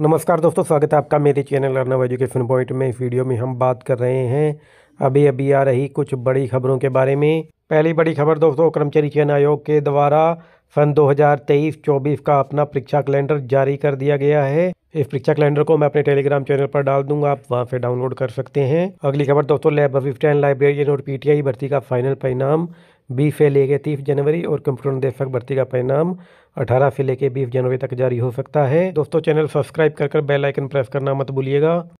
नमस्कार दोस्तों स्वागत है आपका मेरे चैनल अर्नव एजुकेशन पॉइंट में इस वीडियो में हम बात कर रहे हैं अभी अभी आ रही कुछ बड़ी खबरों के बारे में पहली बड़ी खबर दोस्तों कर्मचारी चयन आयोग के द्वारा सन 2023-24 का अपना परीक्षा कैलेंडर जारी कर दिया गया है इस परीक्षा कैलेंडर को मैं अपने टेलीग्राम चैनल पर डाल दूंगा आप वहां से डाउनलोड कर सकते हैं अगली खबर दोस्तों लैब असिस्टेंट लाइब्रेरियन और पीटीआई भर्ती का फाइनल परिणाम बीस से लेके तीस जनवरी और कंप्यूटर निदेशक भर्ती का परिणाम अठारह से लेकर बीस जनवरी तक जारी हो सकता है दोस्तों चैनल सब्सक्राइब कर कर बेल आइकन प्रेस करना मत भूलिएगा